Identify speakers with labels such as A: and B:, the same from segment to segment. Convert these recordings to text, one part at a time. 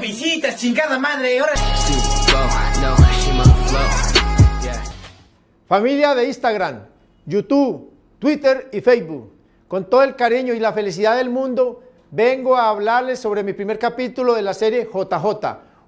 A: visitas, chingada madre. Familia de Instagram, YouTube, Twitter y Facebook. Con todo el cariño y la felicidad del mundo, vengo a hablarles sobre mi primer capítulo de la serie JJ.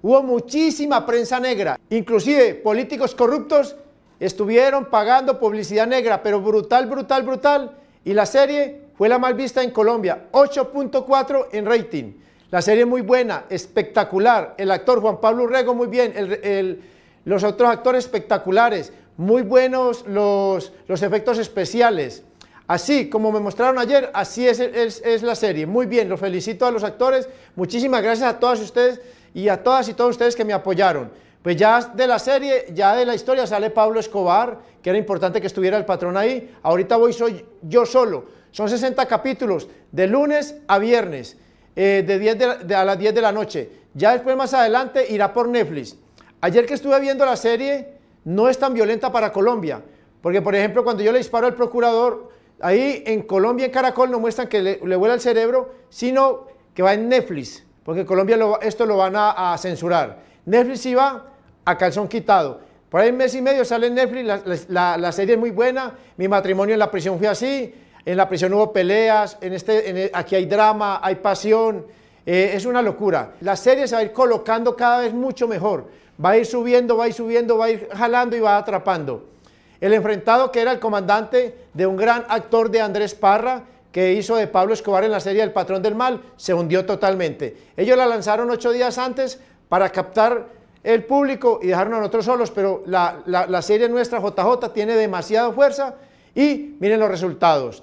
A: Hubo muchísima prensa negra, inclusive políticos corruptos estuvieron pagando publicidad negra, pero brutal, brutal, brutal. Y la serie fue la más vista en Colombia, 8.4 en rating. La serie muy buena, espectacular. El actor Juan Pablo Urrego muy bien. los otros actores espectaculares. Muy buenos los, los efectos especiales. Así como me mostraron ayer, así es, la serie. Muy bien, lo felicito a los actores. Muchísimas gracias a todas ustedes y a todas y todos ustedes que me apoyaron. Pues ya de la serie, ya de la historia sale Pablo Escobar, que era importante que estuviera el patrón ahí. Ahorita voy soy yo solo. Son 60 capítulos, de lunes a viernes. Eh, de 10 a las 10 de la noche. Ya después más adelante irá por Netflix. Ayer que estuve viendo la serie, no es tan violenta para Colombia, porque por ejemplo cuando yo le disparo al procurador, ahí en Colombia, en Caracol, no muestran que le, vuela el cerebro, sino que va en Netflix, porque en Colombia esto lo van a, censurar. Netflix iba a calzón quitado. Por ahí mes y medio sale en Netflix, la, la serie es muy buena, mi matrimonio en la prisión fue así, en la prisión hubo peleas, en este, e, aquí hay drama, hay pasión, eh, es una locura. La serie se va a ir colocando cada vez mucho mejor, va a ir subiendo, va a ir subiendo, va a ir jalando y va atrapando. El enfrentado que era el comandante de un gran actor de Andrés Parra, que hizo de Pablo Escobar en la serie El Patrón del Mal, se hundió totalmente. Ellos la lanzaron ocho días antes para captar el público y dejarnos a nosotros solos, pero la, la serie nuestra JJ tiene demasiada fuerza y miren los resultados.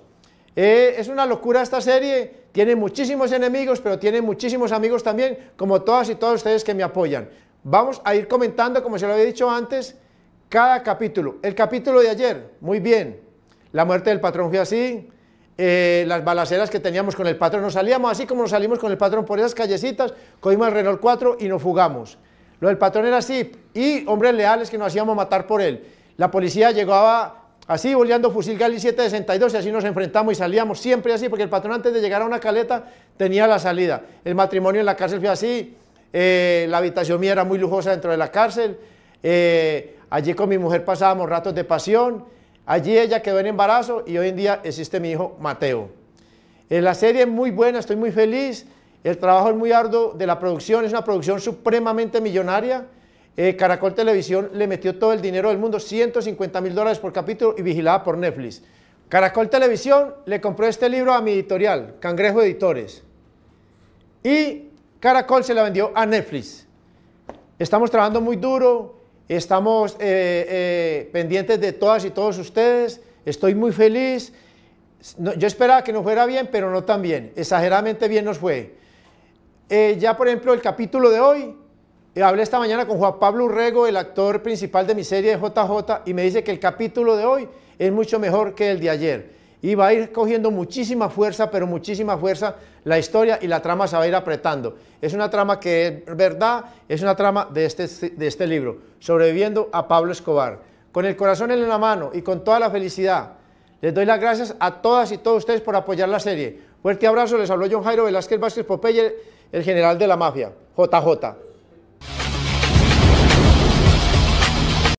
A: Eh, es una locura esta serie, tiene muchísimos enemigos, pero tiene muchísimos amigos también, como todas y todos ustedes que me apoyan. Vamos a ir comentando, como se lo había dicho antes, cada capítulo. El capítulo de ayer, muy bien. La muerte del patrón fue así, eh, las balaceras que teníamos con el patrón, nos salíamos así como nos salimos con el patrón por esas callecitas, cogimos el Renault 4 y nos fugamos. Lo del patrón era así, y hombres leales que nos hacíamos matar por él. La policía llegaba Así, boleando fusil Gali 762 y así nos enfrentamos y salíamos siempre así, porque el patrón antes de llegar a una caleta tenía la salida. El matrimonio en la cárcel fue así, eh, la habitación mía era muy lujosa dentro de la cárcel, eh, allí con mi mujer pasábamos ratos de pasión, allí ella quedó en embarazo y hoy en día existe mi hijo Mateo. Eh, la serie es muy buena, estoy muy feliz, el trabajo es muy arduo de la producción, es una producción supremamente millonaria, eh, Caracol Televisión le metió todo el dinero del mundo, 150 mil dólares por capítulo y vigilada por Netflix. Caracol Televisión le compró este libro a mi editorial, Cangrejo Editores. Y Caracol se la vendió a Netflix. Estamos trabajando muy duro, estamos eh, eh, pendientes de todas y todos ustedes. Estoy muy feliz. yo esperaba que nos fuera bien, pero no tan bien. Exageradamente bien nos fue. ya, por ejemplo, el capítulo de hoy eh, hablé esta mañana con Juan Pablo Urrego, el actor principal de mi serie de JJ, y me dice que el capítulo de hoy es mucho mejor que el de ayer. Y va a ir cogiendo muchísima fuerza, pero muchísima fuerza la historia y la trama se va a ir apretando. Es una trama que es verdad, es una trama de este, de este libro, sobreviviendo a Pablo Escobar. Con el corazón en la mano y con toda la felicidad, les doy las gracias a todas y todos ustedes por apoyar la serie. Fuerte abrazo, les habló John Jairo Velázquez Vázquez Popeye, el general de la mafia, JJ.